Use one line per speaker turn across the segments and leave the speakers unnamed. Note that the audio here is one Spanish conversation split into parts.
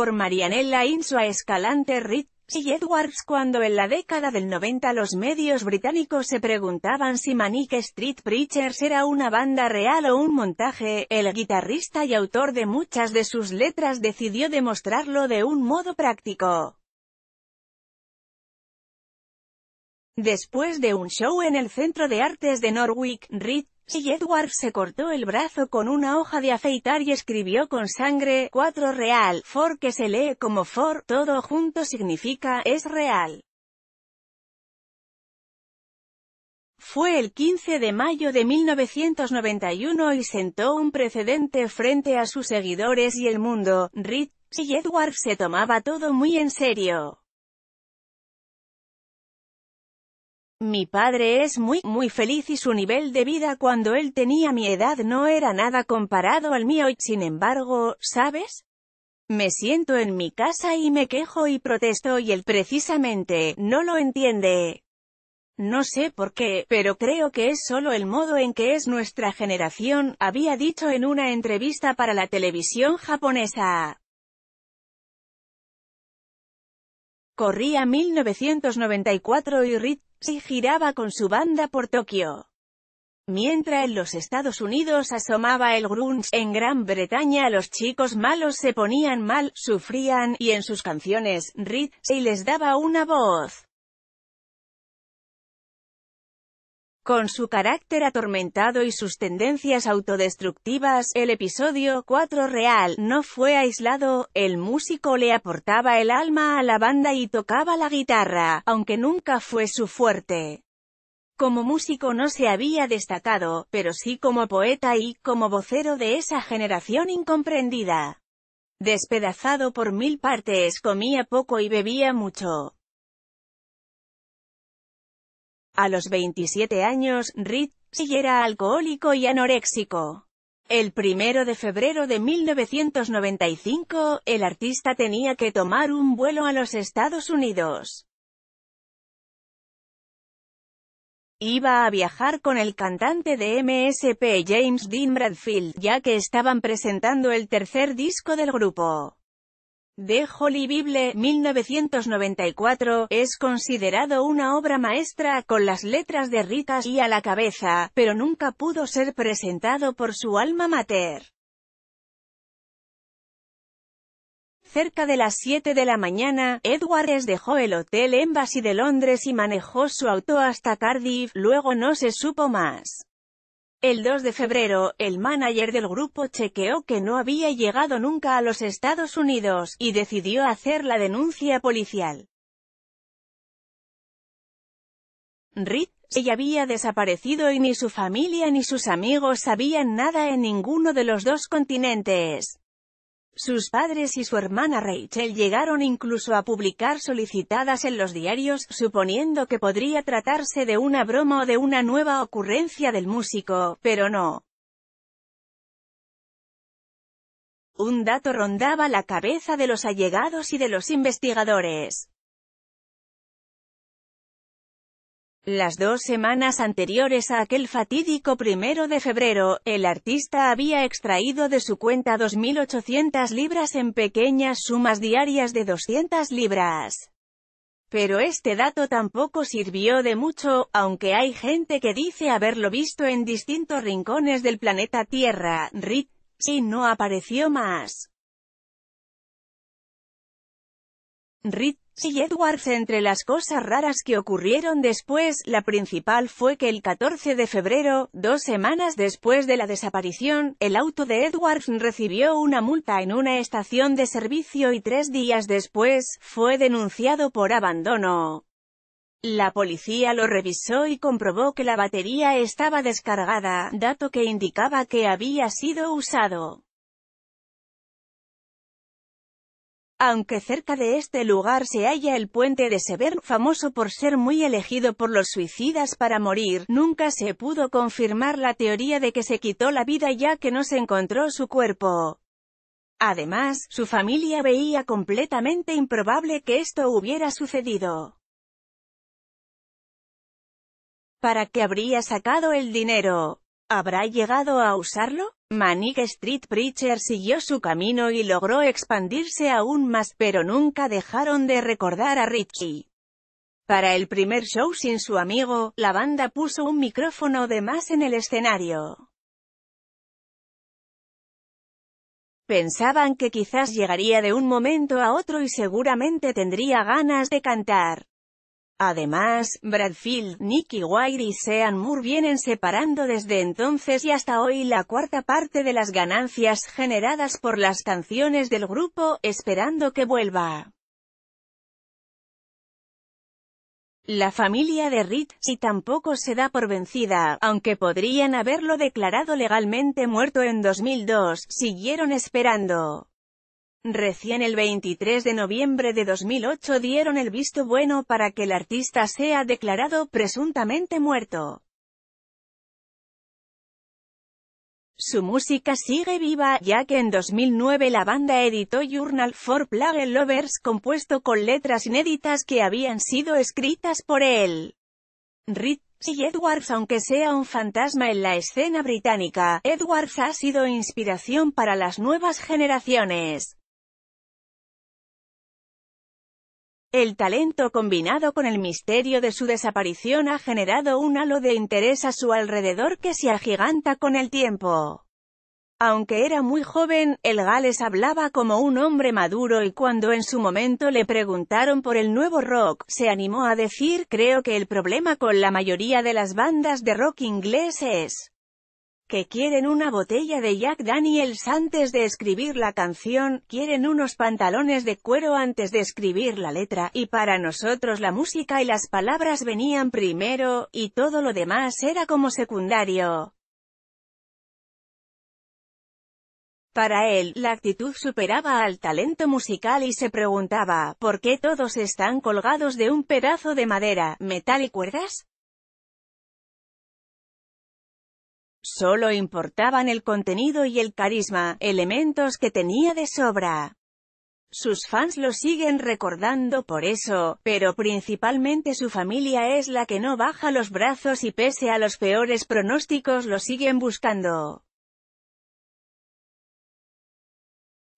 por Marianella Insua Escalante Ritz y Edwards cuando en la década del 90 los medios británicos se preguntaban si Manic Street Preachers era una banda real o un montaje, el guitarrista y autor de muchas de sus letras decidió demostrarlo de un modo práctico. Después de un show en el Centro de Artes de Norwich, Reed si Edward se cortó el brazo con una hoja de afeitar y escribió con sangre, 4 real, for que se lee como for, todo junto significa, es real. Fue el 15 de mayo de 1991 y sentó un precedente frente a sus seguidores y el mundo, Reed, si Edward se tomaba todo muy en serio. Mi padre es muy, muy feliz y su nivel de vida cuando él tenía mi edad no era nada comparado al mío y, sin embargo, ¿sabes? Me siento en mi casa y me quejo y protesto y él precisamente, no lo entiende. No sé por qué, pero creo que es solo el modo en que es nuestra generación, había dicho en una entrevista para la televisión japonesa. Corría 1994 y RIT. Si giraba con su banda por Tokio. Mientras en los Estados Unidos asomaba el grunge, en Gran Bretaña los chicos malos se ponían mal, sufrían, y en sus canciones, Reed, se les daba una voz. Con su carácter atormentado y sus tendencias autodestructivas, el episodio 4 real no fue aislado, el músico le aportaba el alma a la banda y tocaba la guitarra, aunque nunca fue su fuerte. Como músico no se había destacado, pero sí como poeta y, como vocero de esa generación incomprendida. Despedazado por mil partes, comía poco y bebía mucho. A los 27 años, Reed sí era alcohólico y anoréxico. El primero de febrero de 1995, el artista tenía que tomar un vuelo a los Estados Unidos. Iba a viajar con el cantante de MSP James Dean Bradfield, ya que estaban presentando el tercer disco del grupo de Holy Bible, 1994, es considerado una obra maestra, con las letras de ricas y a la cabeza, pero nunca pudo ser presentado por su alma mater. Cerca de las 7 de la mañana, Edwards dejó el Hotel Embassy de Londres y manejó su auto hasta Cardiff, luego no se supo más. El 2 de febrero, el manager del grupo chequeó que no había llegado nunca a los Estados Unidos, y decidió hacer la denuncia policial. Reed, ella había desaparecido y ni su familia ni sus amigos sabían nada en ninguno de los dos continentes. Sus padres y su hermana Rachel llegaron incluso a publicar solicitadas en los diarios, suponiendo que podría tratarse de una broma o de una nueva ocurrencia del músico, pero no. Un dato rondaba la cabeza de los allegados y de los investigadores. Las dos semanas anteriores a aquel fatídico primero de febrero, el artista había extraído de su cuenta 2.800 libras en pequeñas sumas diarias de 200 libras. Pero este dato tampoco sirvió de mucho, aunque hay gente que dice haberlo visto en distintos rincones del planeta Tierra, RIT, si no apareció más. RIT si Edwards entre las cosas raras que ocurrieron después, la principal fue que el 14 de febrero, dos semanas después de la desaparición, el auto de Edwards recibió una multa en una estación de servicio y tres días después, fue denunciado por abandono. La policía lo revisó y comprobó que la batería estaba descargada, dato que indicaba que había sido usado. Aunque cerca de este lugar se halla el puente de Severn, famoso por ser muy elegido por los suicidas para morir, nunca se pudo confirmar la teoría de que se quitó la vida ya que no se encontró su cuerpo. Además, su familia veía completamente improbable que esto hubiera sucedido. ¿Para qué habría sacado el dinero? ¿Habrá llegado a usarlo? Manic Street Preacher siguió su camino y logró expandirse aún más, pero nunca dejaron de recordar a Richie. Para el primer show sin su amigo, la banda puso un micrófono de más en el escenario. Pensaban que quizás llegaría de un momento a otro y seguramente tendría ganas de cantar. Además, Bradfield, Nicky Wire y Sean Moore vienen separando desde entonces y hasta hoy la cuarta parte de las ganancias generadas por las canciones del grupo, esperando que vuelva. La familia de Reed, si tampoco se da por vencida, aunque podrían haberlo declarado legalmente muerto en 2002, siguieron esperando. Recién el 23 de noviembre de 2008 dieron el visto bueno para que el artista sea declarado presuntamente muerto. Su música sigue viva, ya que en 2009 la banda editó Journal for Plague Lovers compuesto con letras inéditas que habían sido escritas por él. Ritz y Edwards aunque sea un fantasma en la escena británica, Edwards ha sido inspiración para las nuevas generaciones. El talento combinado con el misterio de su desaparición ha generado un halo de interés a su alrededor que se agiganta con el tiempo. Aunque era muy joven, el Gales hablaba como un hombre maduro y cuando en su momento le preguntaron por el nuevo rock, se animó a decir, creo que el problema con la mayoría de las bandas de rock ingleses que quieren una botella de Jack Daniels antes de escribir la canción, quieren unos pantalones de cuero antes de escribir la letra, y para nosotros la música y las palabras venían primero, y todo lo demás era como secundario. Para él, la actitud superaba al talento musical y se preguntaba, ¿por qué todos están colgados de un pedazo de madera, metal y cuerdas? Solo importaban el contenido y el carisma, elementos que tenía de sobra. Sus fans lo siguen recordando por eso, pero principalmente su familia es la que no baja los brazos y pese a los peores pronósticos lo siguen buscando.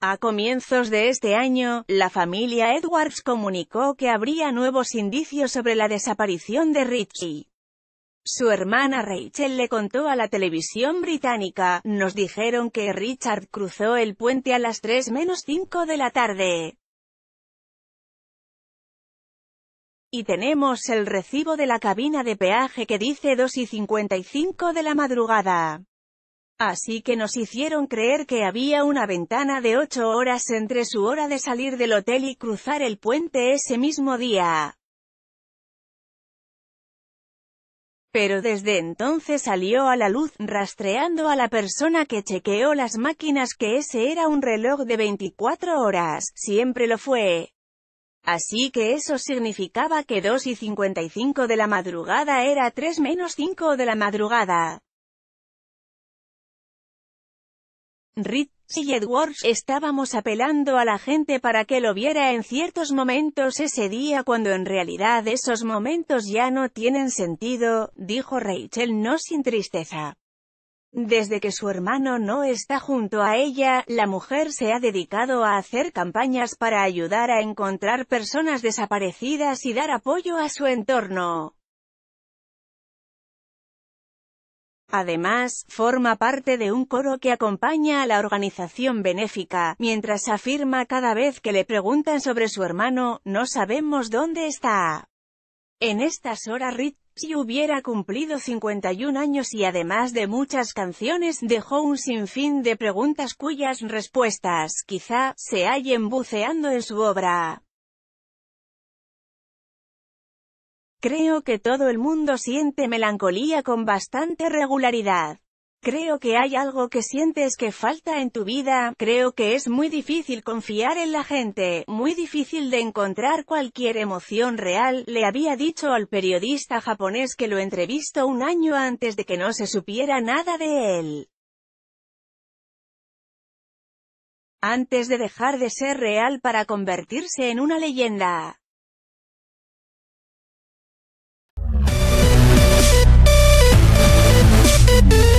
A comienzos de este año, la familia Edwards comunicó que habría nuevos indicios sobre la desaparición de Richie. Su hermana Rachel le contó a la televisión británica, nos dijeron que Richard cruzó el puente a las 3 menos 5 de la tarde. Y tenemos el recibo de la cabina de peaje que dice 2 y 55 de la madrugada. Así que nos hicieron creer que había una ventana de 8 horas entre su hora de salir del hotel y cruzar el puente ese mismo día. Pero desde entonces salió a la luz, rastreando a la persona que chequeó las máquinas que ese era un reloj de 24 horas, siempre lo fue. Así que eso significaba que 2 y 55 de la madrugada era 3 menos 5 de la madrugada. Rit y Edwards, estábamos apelando a la gente para que lo viera en ciertos momentos ese día cuando en realidad esos momentos ya no tienen sentido, dijo Rachel no sin tristeza. Desde que su hermano no está junto a ella, la mujer se ha dedicado a hacer campañas para ayudar a encontrar personas desaparecidas y dar apoyo a su entorno. Además, forma parte de un coro que acompaña a la organización benéfica, mientras afirma cada vez que le preguntan sobre su hermano, no sabemos dónde está. En estas horas Rit si hubiera cumplido 51 años y además de muchas canciones, dejó un sinfín de preguntas cuyas respuestas, quizá, se hallen buceando en su obra. Creo que todo el mundo siente melancolía con bastante regularidad. Creo que hay algo que sientes que falta en tu vida, creo que es muy difícil confiar en la gente, muy difícil de encontrar cualquier emoción real, le había dicho al periodista japonés que lo entrevistó un año antes de que no se supiera nada de él. Antes de dejar de ser real para convertirse en una leyenda. it.